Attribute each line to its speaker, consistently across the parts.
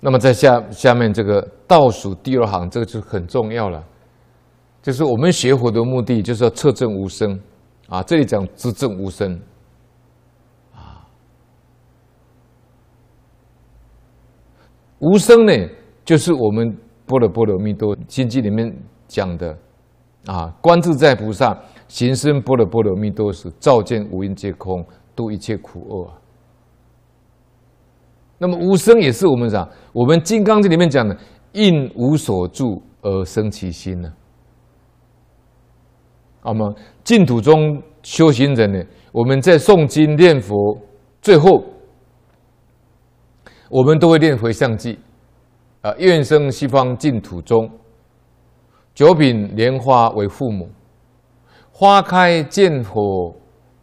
Speaker 1: 那么在下下面这个倒数第二行，这个就很重要了，就是我们学佛的目的就是要彻证无生，啊，这里讲知证无生，啊，无生呢，就是我们《波罗波罗蜜多心经》里面讲的，啊，观自在菩萨行深波罗波罗蜜多时，照见五蕴皆空，度一切苦厄。那么无声也是我们讲，我们《金刚经》里面讲的“应无所住而生其心”呢。那么净土中修行人呢，我们在诵经念佛，最后我们都会念回向偈：啊，愿生西方净土中，九品莲花为父母；花开见佛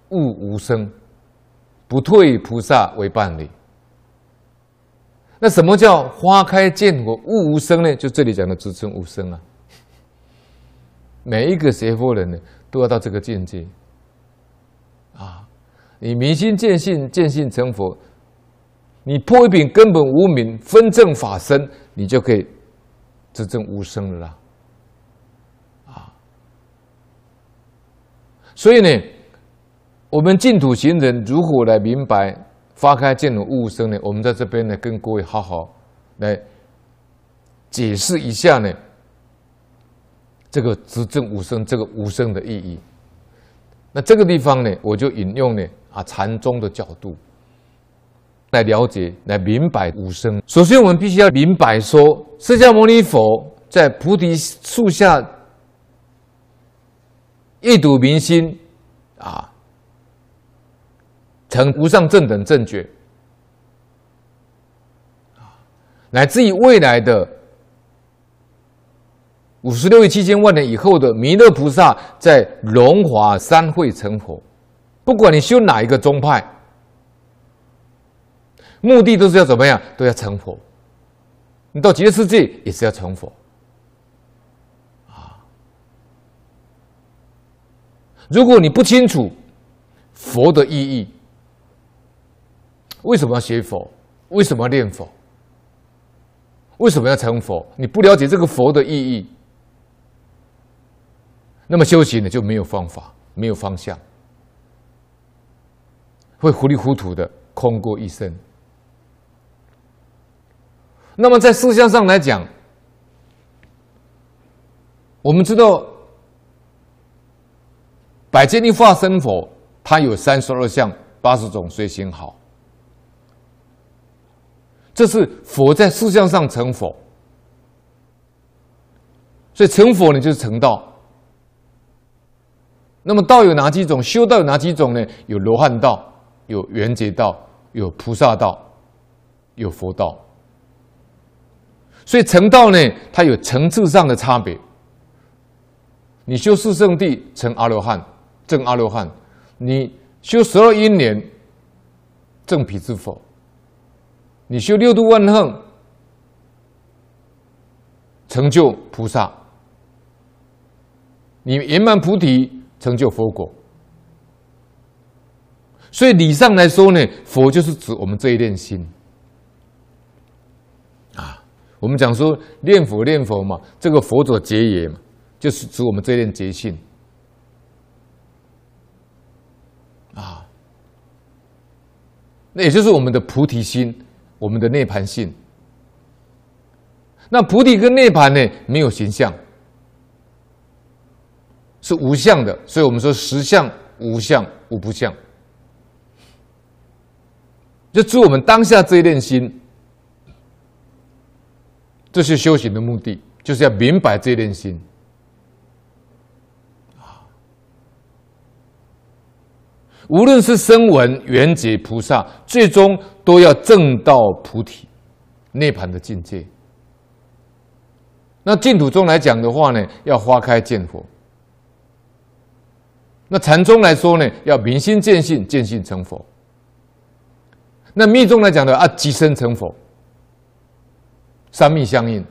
Speaker 1: 悟无声，不退菩萨为伴侣。那什么叫花开见果、悟无声呢？就这里讲的“知证无声啊，每一个学佛人呢，都要到这个境界啊！你明心见性、见性成佛，你破一品根本无名，分证法身，你就可以知证无声了啦！啊，所以呢，我们净土行人如何来明白？花开见五五生呢？我们在这边呢，跟各位好好来解释一下呢，这个“执政五生这个“五生的意义。那这个地方呢，我就引用呢啊禅宗的角度来了解，来明白五生。首先，我们必须要明白说，释迦牟尼佛在菩提树下一睹明心啊。成无上正等正觉，乃至于未来的五十六亿七千万年以后的弥勒菩萨在龙华三会成佛。不管你修哪一个宗派，目的都是要怎么样，都要成佛。你到极乐世界也是要成佛。啊！如果你不清楚佛的意义，为什么要学佛？为什么要念佛？为什么要成佛？你不了解这个佛的意义，那么修行呢就没有方法，没有方向，会糊里糊涂的空过一生。那么在思想上来讲，我们知道百千一化身佛，它有三十二相，八十种随心好。这是佛在世相上成佛，所以成佛呢就是成道。那么道有哪几种？修道有哪几种呢？有罗汉道，有圆觉道，有菩萨道，有佛道。所以成道呢，它有层次上的差别。你修四圣地成阿罗汉，正阿罗汉；你修十二因缘正彼之佛。你修六度万恨，成就菩萨；你圆满菩提，成就佛果。所以理上来说呢，佛就是指我们这一念心啊。我们讲说念佛、念佛嘛，这个佛者结也嘛，就是指我们这一念结性啊。那也就是我们的菩提心。我们的内盘性，那菩提跟内盘呢，没有形象，是无相的，所以我们说实相、无相、无不相，就住我们当下这一念心，这是修行的目的，就是要明白这一念心。无论是声闻、缘觉、菩萨，最终都要证到菩提、涅盘的境界。那净土中来讲的话呢，要花开见佛；那禅宗来说呢，要明心见性，见性成佛；那密宗来讲的啊，即生成佛，三密相应。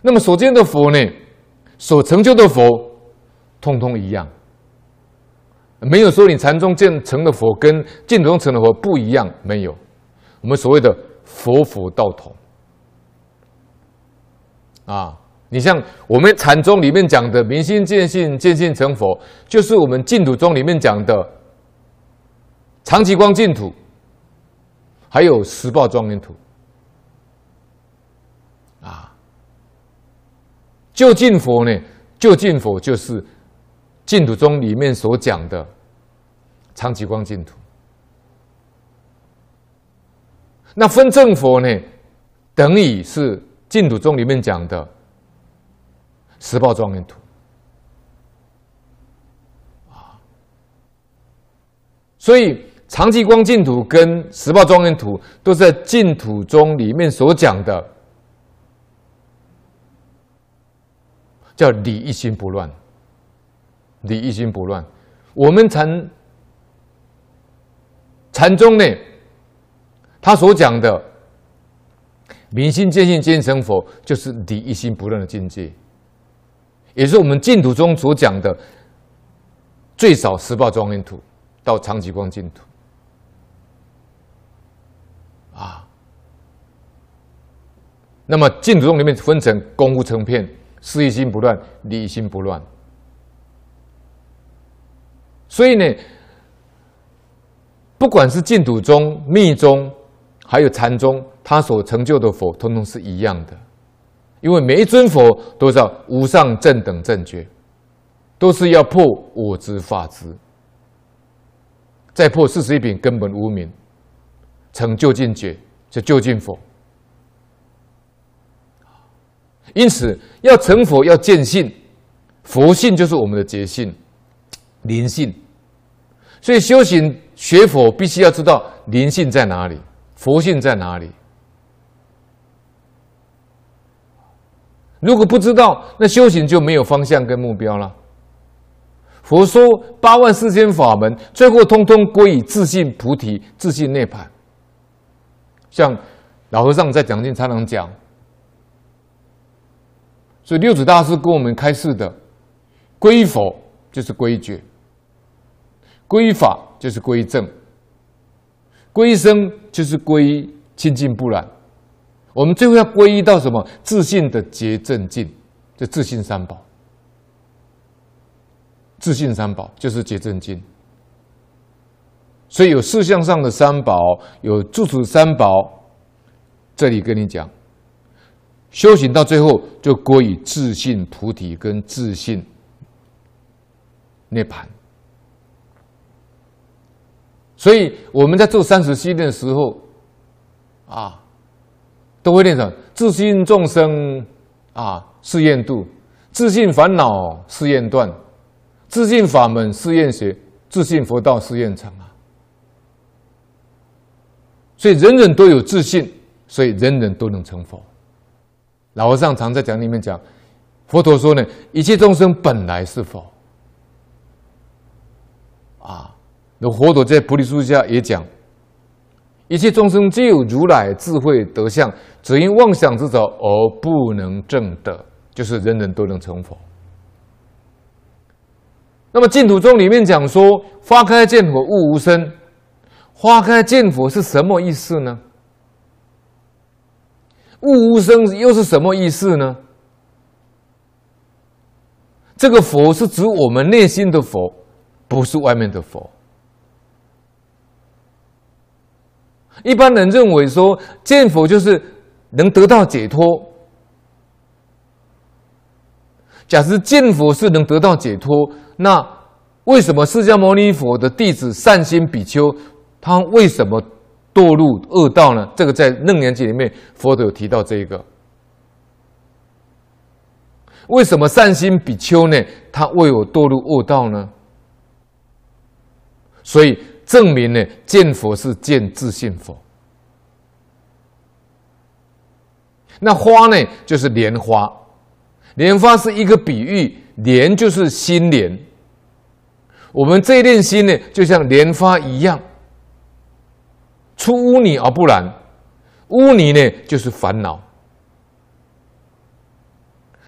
Speaker 1: 那么所见的佛呢，所成就的佛，通通一样。没有说你禅宗建成的佛跟净土成的佛不一样，没有。我们所谓的佛佛道同啊，你像我们禅宗里面讲的明心见性，见性成佛，就是我们净土宗里面讲的长吉光净土，还有十报庄严土啊。就近佛呢？就近佛就是。净土宗里面所讲的长吉光净土，那分正佛呢，等于是净土宗里面讲的十报庄严土啊。所以长吉光净土跟十报庄严土都是在净土宗里面所讲的，叫理一心不乱。理一心不乱，我们禅禅宗内他所讲的“明心见性见成佛”，就是理一心不乱的境界，也是我们净土中所讲的最少十八庄严土到长吉光净土啊。那么净土中里面分成功夫成片、是一心不乱、理一心不乱。所以呢，不管是净土宗、密宗，还有禅宗，他所成就的佛，通通是一样的，因为每一尊佛都是无上正等正觉，都是要破我执、法执，再破四十一品根本无名，成就境界，就就竟佛。因此，要成佛要见性，佛性就是我们的觉性、灵性。所以修行学佛，必须要知道灵性在哪里，佛性在哪里。如果不知道，那修行就没有方向跟目标了。佛说八万四千法门，最后通通归于自信菩提、自信涅盘。像老和尚在讲经，才能讲。所以六祖大师跟我们开示的，归佛就是归觉。归法就是归正，归生就是归清净不染。我们最后要归依到什么？自信的结正净，就自信三宝。自信三宝就是结正净，所以有事项上的三宝，有住持三宝。这里跟你讲，修行到最后就归于自信菩提跟自信涅盘。所以我们在做三十七念的时候，啊，都会念什么？自信众生啊，试验度；自信烦恼试验断；自信法门试验学；自信佛道试验成啊。所以人人都有自信，所以人人都能成佛。老和尚常在讲里面讲，佛陀说呢：一切众生本来是佛，啊。那佛陀在菩提树下也讲，一切众生皆有如来智慧德相，只因妄想之着而不能证得，就是人人都能成佛。那么净土宗里面讲说，花开见佛，悟无生。花开见佛是什么意思呢？悟无生又是什么意思呢？这个佛是指我们内心的佛，不是外面的佛。一般人认为说见佛就是能得到解脱。假设见佛是能得到解脱，那为什么释迦牟尼佛的弟子善心比丘他为什么堕入恶道呢？这个在楞严经里面佛陀有提到这一个。为什么善心比丘呢？他为我堕入恶道呢？所以。证明呢，见佛是见自性佛。那花呢，就是莲花，莲花是一个比喻，莲就是心莲。我们这一念心呢，就像莲花一样，出污泥而不染。污泥呢，就是烦恼。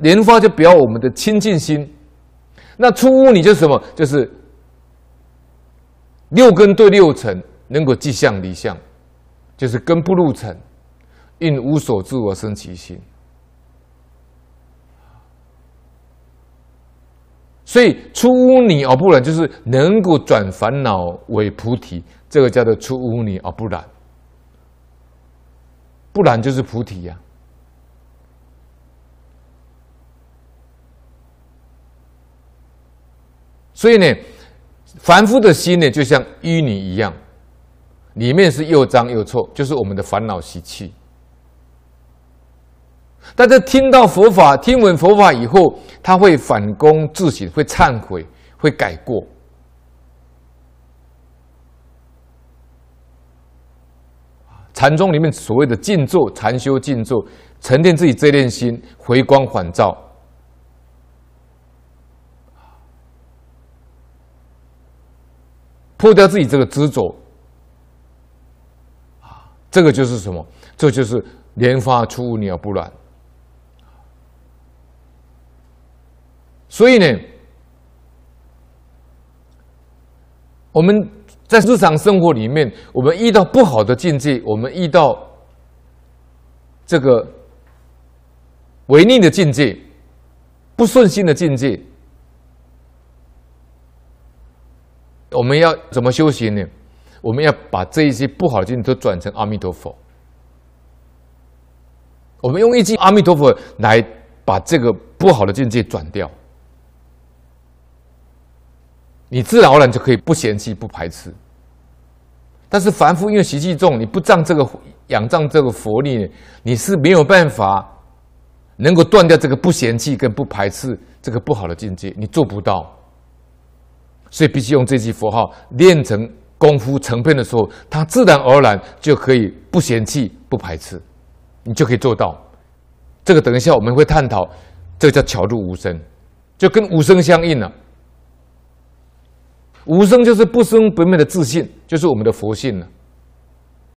Speaker 1: 莲花就表我们的清净心。那出污泥就是什么？就是。六根对六尘，能够即相离相，就是根不入尘，因无所住而生其心。所以出污泥而不染，就是能够转烦恼为菩提，这个叫做出污泥而不染。不染就是菩提呀。所以呢。凡夫的心呢，就像淤泥一样，里面是又脏又臭，就是我们的烦恼习气。但是听到佛法、听闻佛法以后，他会反躬自省，会忏悔，会改过。禅宗里面所谓的静坐、禅修、静坐，沉淀自己这点心，回光返照。破掉自己这个执着，啊，这个就是什么？这就是莲花出鸟不染。所以呢，我们在日常生活里面，我们遇到不好的境界，我们遇到这个违逆的境界，不顺心的境界。我们要怎么修行呢？我们要把这一些不好的境都转成阿弥陀佛。我们用一句阿弥陀佛来把这个不好的境界转掉，你自然而然就可以不嫌弃、不排斥。但是凡夫因为习气重，你不仗这个仰仗这个佛力，你是没有办法能够断掉这个不嫌弃跟不排斥这个不好的境界，你做不到。所以必须用这些符号练成功夫成片的时候，他自然而然就可以不嫌弃、不排斥，你就可以做到。这个等一下我们会探讨，这叫巧入无声，就跟无声相应了。无声就是不生不灭的自信，就是我们的佛性了。